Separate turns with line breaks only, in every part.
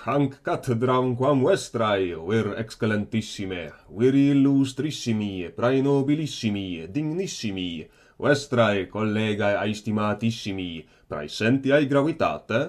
hanc cathedram quam vestrae vir excellentissime vir illustrissimi prae nobilissimi dignissimi vestrae collegae aestimatissimi prae sentiae gravitate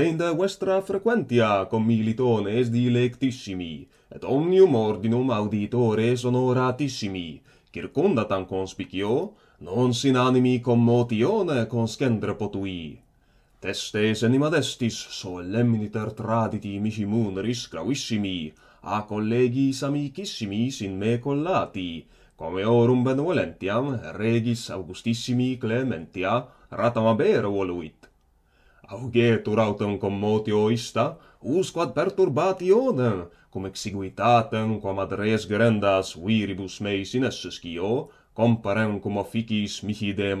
deinde vestra frequentia cum militones dilectissimi et omnium ordinum auditores honoratissimi circundatam conspicio non sin animi commotione conscendere potui Testes animadestis destis solemniter traditi mihi muneris gravissimi, a collegis amicissimis in me collati, come orum benevolentiam regis augustissimi clementia ratam abero voluit. Augetur autem commotio ista, usquad perturbationem, cum exiguitatem quam ad res grandas viribus meis inesse scio, comparem cum officis mihi demandatis,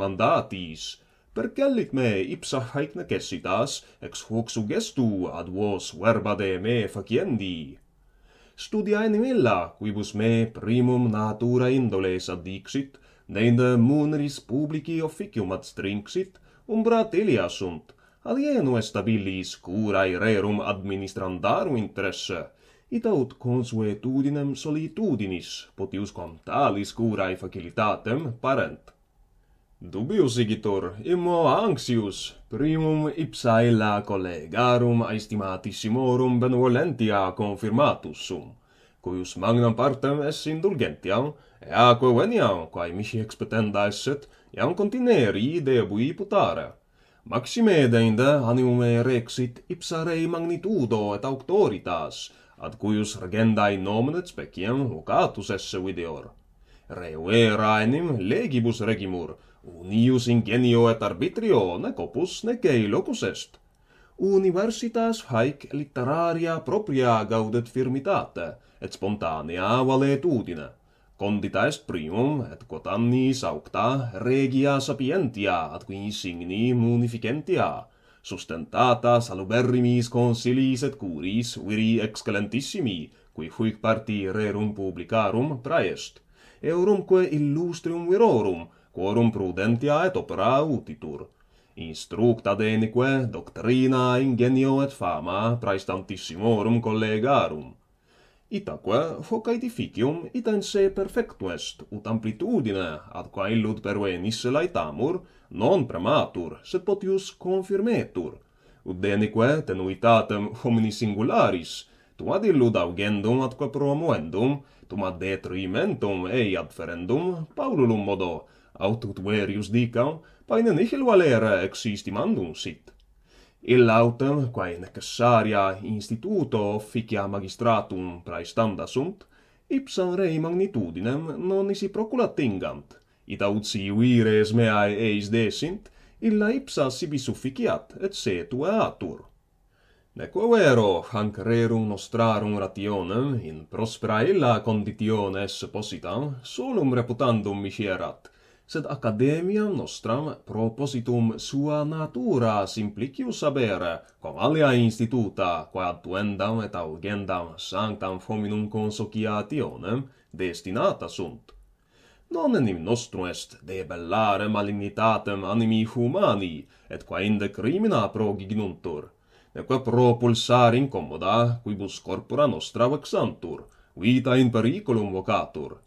mandatis, per callic me ipsa haec necessitas, ex hoc sugestu ad vos verba de me faciendi. Studia in illa, quibus me primum natura indoles addixit, neinde ne in muneris publici officium ad umbra umbrat ilia sunt, alienu estabilis curae rerum administrandarum interesse, it aut consuetudinem solitudinis, potius quam talis curae facilitatem parent. Dubius igitur, immo anxius, primum ipsae la collegarum aestimatissimorum benevolentia confirmatus sum, cuius magnam partem est indulgentiam, eaque veniam, quae mihi expetenda esset, iam continere debui putare. Maxime deinde animum rexit ipsa rei magnitudo et auctoritas, ad cuius regendae nomen et speciem locatus esse videor. Reuera enim legibus regimur, unius ingenio et arbitrio nec opus nec ei locus est. Universitas haec literaria propria gaudet firmitate, et spontanea valet udine. Condita est primum, et quot annis aucta regia sapientia, at qui signi munificentia, sustentata saluberrimis consilis et curis viri excelentissimi, qui fuic parti rerum publicarum praest. Eurumque illustrium virorum, quorum prudentia et opera utitur. Instructa denique doctrina ingenio et fama praestantissimorum collegarum. Itaque hoc edificium ita in se perfectu est, ut amplitudine, ad qua illud pervenisse laetamur, non prematur, sed potius confirmetur. Ut denique tenuitatem homini singularis, tum ad illud augendum atque promuendum, tum ad detrimentum ei adferendum, paululum modo, autut verius dicam, paine nihil valere existimandum sit. Il autem, quae necessaria instituto officia magistratum praestanda sunt, ipsam rei magnitudinem non isi proculat tingant, it aut si uire es meae eis desint, illa ipsa sibi sufficiat, et setu eatur. Neque vero, hanc rerum nostrarum rationem, in prospera illa conditiones esse positam, solum reputandum miserat, sed academiam nostram propositum sua natura simplicius sabere, quam alia instituta, quae tuendam et augendam sanctam fominum consociationem, destinata sunt. Non enim nostrum est debellare malignitatem animi humani, et qua inde crimina progignuntur, neque propulsar incommoda quibus corpora nostra vexantur, vita in periculum vocatur,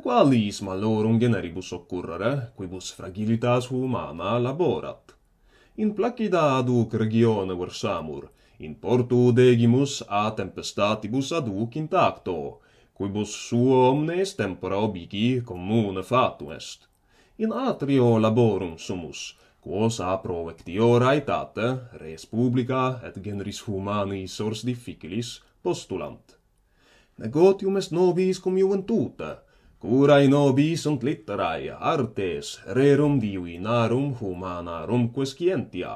qualis malorum generibus occurrere, quibus fragilitas humana laborat. In placida aduc regione versamur, in portu degimus a tempestatibus aduc intacto, quibus suo omnes tempora obici commune fatu est. In atrio laborum sumus, quos a provectiora etate, res publica et generis humani sors difficilis postulant. Negotium est nobis cum juventute, Curae nobi sunt litterae artes rerum divi narum humanarum quescientia.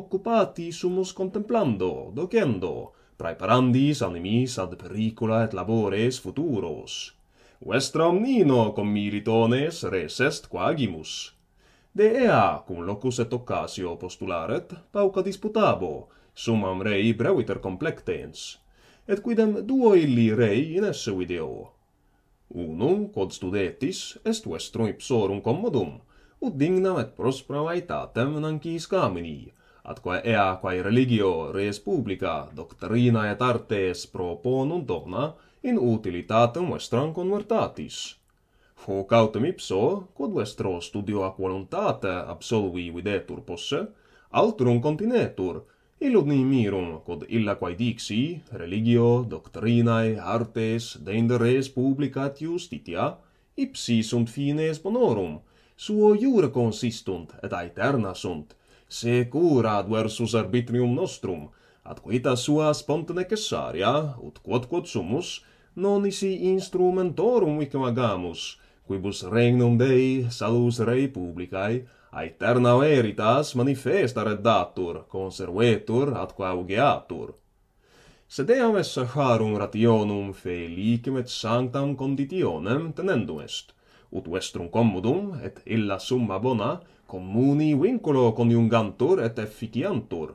Occupati sumus contemplando, docendo, praeparandis animis ad pericula et labores futuros. Vestra omnino com militones, res est quagimus. De ea, cum locus et occasio postularet, pauca disputabo, summam rei breviter complectens. Et quidem duo illi rei in esse video, Unum, quod studetis, est vestrum ipsorum commodum, ut dignam et prospera nancis camini, atque ea quae religio res publica doctrina et artes proponunt dona in utilitatem vestram convertatis. Hoc autem ipso, quod vestro studio ac voluntate absolvi videtur posse, altrum continetur, Illud ni mirum, quod illa quae dixi, religio, doctrinae, artes, publica et justitia, ipsi sunt fines bonorum, suo jure consistunt, et aeterna sunt, secur ad versus arbitrium nostrum, ad quita sua spont necessaria, ut quod quod sumus, non isi instrumentorum vicum agamus, quibus regnum Dei, salus rei publicae, aeterna veritas manifesta reddatur, conservetur atque augeatur. Sed eam esse charum rationum felicem et sanctam conditionem tenendum est, ut vestrum commodum et illa summa bona communi vinculo coniungantur et efficiantur.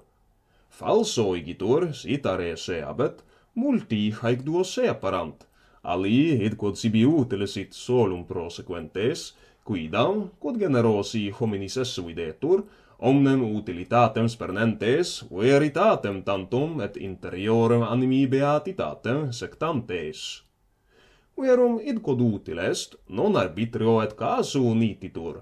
Falso igitur, sitare se abet, multi haec duo separant, ali id quod sibi utile sit solum prosequentes, quidam quod generosi hominis esse videtur omnem utilitatem spernentes veritatem tantum et interiorem animi beatitatem sectantes verum id quod utile est non arbitrio et casu nititur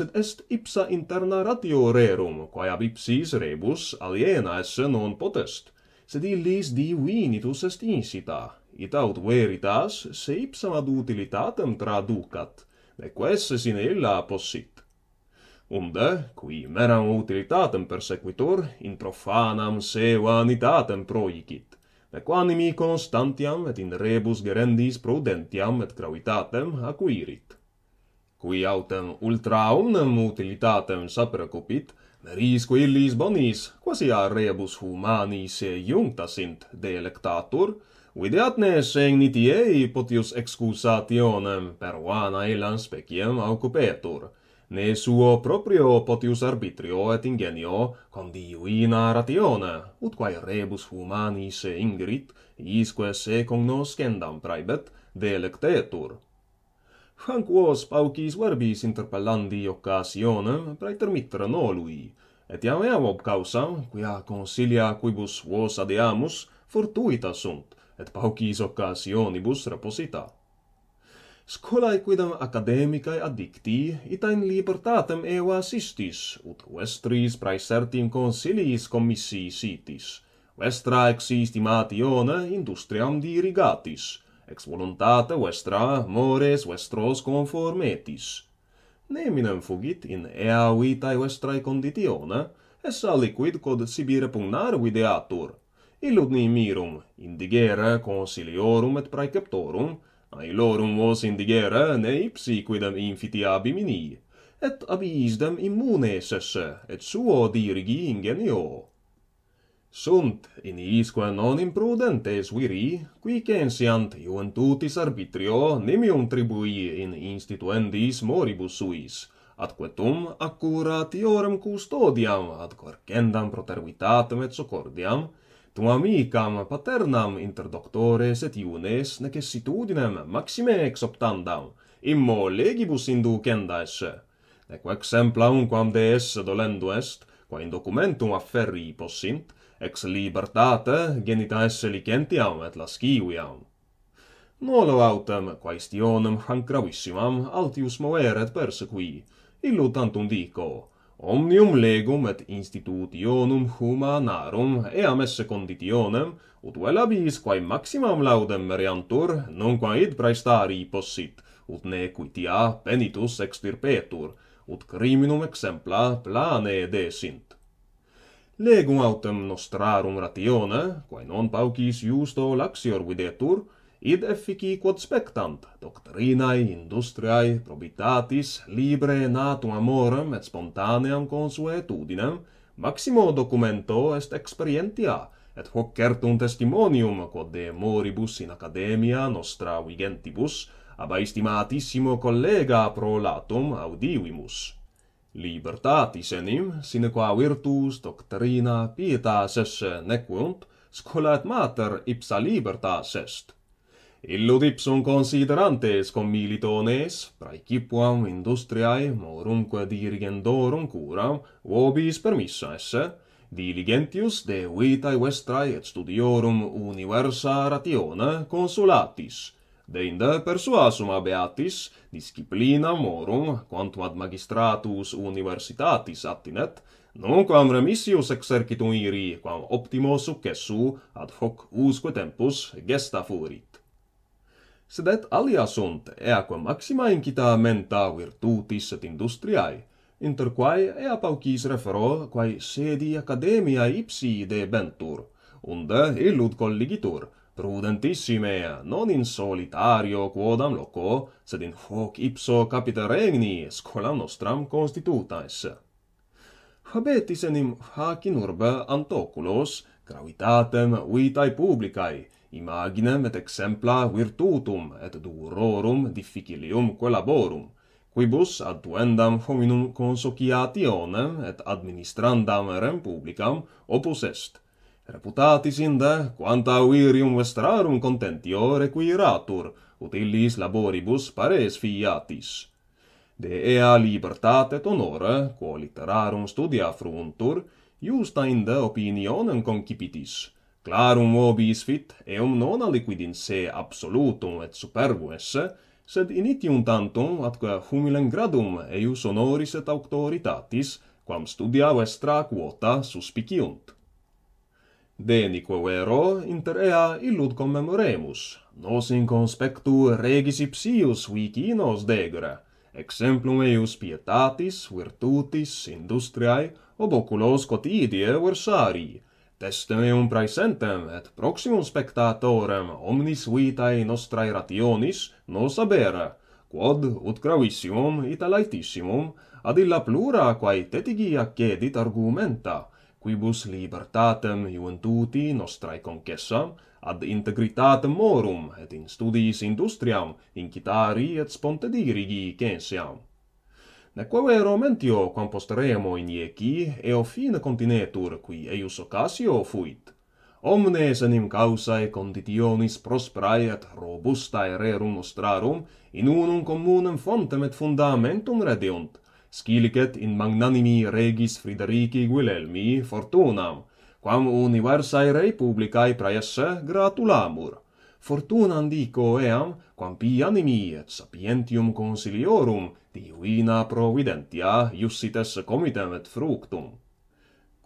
sed est ipsa interna ratio rerum quae ab ipsis rebus aliena esse non potest sed illis divinitus est insita, Et aut veritas se ipsam ad utilitatem traducat neques in illa possit. Unde, qui meram utilitatem persequitur, in profanam se vanitatem proicit, nec animi constantiam et in rebus gerendis prudentiam et gravitatem acquirit. Qui autem ultra omnem utilitatem sapere meris merisque illis bonis, quasi a rebus humani se jungta sint delectatur, Videat ne seng potius excusationem per vana illam speciem occupetur, ne suo proprio potius arbitrio et ingenio condiuina ratione, utquae rebus humani se ingrit, isque se cognoscendam praibet, delectetur. Hanc vos paucis verbis interpellandi occasionem, praeter nolui, et iam eam ob causam, quia consilia quibus vos adeamus, fortuita sunt, et paucis occasionibus reposita. Scolae quidam academicae addicti, itain libertatem eo assistis, ut vestris praesertim consiliis commissii sitis, vestra ex istimatione industriam dirigatis, ex voluntate vestra mores vestros conformetis. Neminem fugit in ea vitae vestrae conditione, essa liquid quod sibi repugnar videatur, illud ni mirum indigere consiliorum et praeceptorum ailorum vos indigere ne ipsi quidem infiti ab et ab isdem immunes esse et suo dirigi ingenio sunt in isque non imprudentes viri qui censiant iuventutis arbitrio nimium tribui in instituendis moribus suis atque tum accuratiorum custodiam ad quercendam protervitatem et socordiam tu amicam paternam inter doctores et iunes necessitudinem maxime ex optandam, immo legibus inducenda esse. neque exempla unquam de esse dolendo est, qua in documentum afferri possint, ex libertate genita esse licentiam et lasciviam. Nolo autem, quaestionem hanc hancravissimam, altius moeret persequi, illu tantum dico, Omnium legum et institutionum humanarum eam esse conditionem, ut vel abis quae maximam laudem meriantur, nunquam id praestari possit, ut ne quitia penitus extirpetur, ut criminum exempla plane desint. Legum autem nostrarum ratione, quae non paucis justo laxior videtur, id effici quod spectant doctrinae industriae probitatis libre natu amorem et spontaneam consuetudinem, maximo documento est experientia, et hoc certum testimonium quod de moribus in academia nostra vigentibus, ab aestimatissimo collega pro latum audivimus. Libertatis enim, sine qua virtus doctrina pietas esse nequunt, scola et mater ipsa libertas est. Illud ipsum considerantes commilitones, praecipuam industriae morumque dirigendorum curam, vobis permissa esse, diligentius de vitae vestrae et studiorum universa ratione consulatis, deinde persuasum abeatis disciplina morum quantum ad magistratus universitatis attinet, Nunquam remissius exercitum iri, quam optimo successu ad hoc usque tempus gesta furit sed et alia sunt eaque maxima in menta virtutis et industriae inter quae ea paucis refero quae sedi academia ipsi de bentur unde illud colligitur prudentissime non in solitario quodam loco sed in hoc ipso capita regni scolam nostram constituta habetis enim hac in urbe antoculos gravitatem vitae publicae imaginem et exempla virtutum et durorum difficilium collaborum quibus ad duendam hominum consociationem et administrandam rem publicam opus est. Reputatis inde, quanta virium vestrarum contentio requiratur, ut illis laboribus pares fiatis. De ea libertat et honore, quo literarum studia fruntur, justa inde opinionem concipitis, Clarum vobis fit eum non aliquid in se absolutum et superbum esse sed in itium tantum atque humilem gradum eius honoris et auctoritatis quam studiae vestra quota suspiciunt De nico vero inter ea illud commemoremus nos in conspectu regis ipsius vicinos degra exemplum eius pietatis virtutis industriae ob oculos quotidie versarii testemium praesentem et proximum spectatorem omnis vitae nostrae rationis nos abera, quod ut gravissimum ita laetissimum ad illa plura quae tetigi accedit argumenta, quibus libertatem juventuti nostrae concessam, ad integritatem morum et in studiis industriam incitari et spontedirigi censiam. Neque vero mentio, quam posteremo in ieci, eo fin continetur, qui eius ocasio fuit. Omnes enim causae conditionis prosperae et robustae rerum ostrarum in unum communem fontem et fundamentum rediunt, scilicet in magnanimi regis Friderici Guilelmii fortunam, quam universae republicae praesse gratulamur fortunam dico eam, quam pia animi et sapientium consiliorum divina providentia iussit esse comitem et fructum.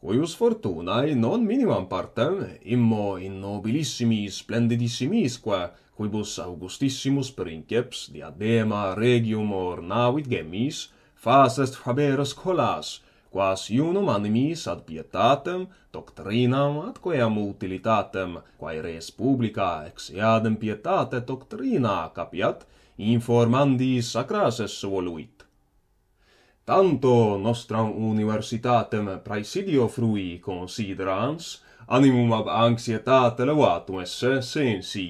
Quius fortunae non minimam partem, immo in nobilissimi splendidissimisque, quibus augustissimus princeps diadema regium ornavit gemis, fas est faberas colas, quas iunum animis ad pietatem doctrinam ad quaem utilitatem quae res publica ex eadem pietate doctrina capiat informandi sacras es voluit tanto nostram universitatem praesidio frui considerans animum ab anxietate levatum esse sensi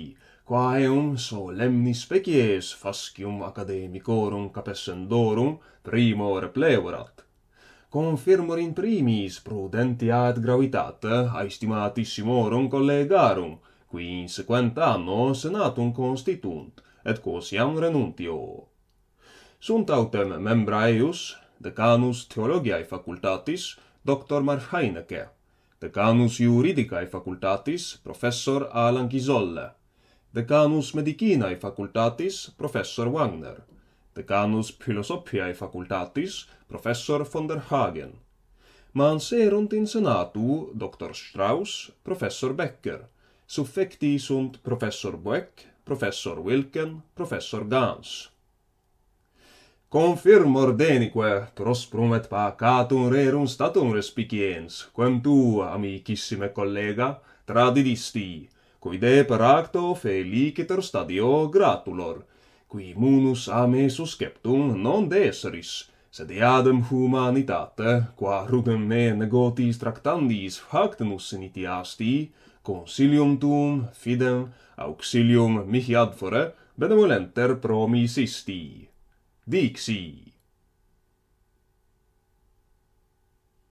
quae un solemni species fascium academicorum capesendorum primor pleurat confirmur in primis prudenti ad gravitat estimatissimorum collegarum, qui in sequent anno senatum constitunt, et quos iam renuntio. Sunt autem membra eius, decanus theologiae facultatis, doctor Marf Heineke, decanus juridicae facultatis, professor Alan Gisolle, decanus medicinae facultatis, professor Wagner, decanus philosophiae facultatis professor von der Hagen man in senatu doctor Strauss professor Becker suffecti sunt professor Boeck professor Wilken professor Gans Confirmo ordenique prosprum et pacatum rerum statum respiciens, quem tu, amicissime collega, tradidisti, quid e per acto feliciter stadio gratulor, qui munus a me susceptum non deseris, sed eadem humanitate, qua rudem me negotis tractandis factenus initiasti, consilium tuum, fidem, auxilium mihi adfore, benevolenter promisisti. Dixi!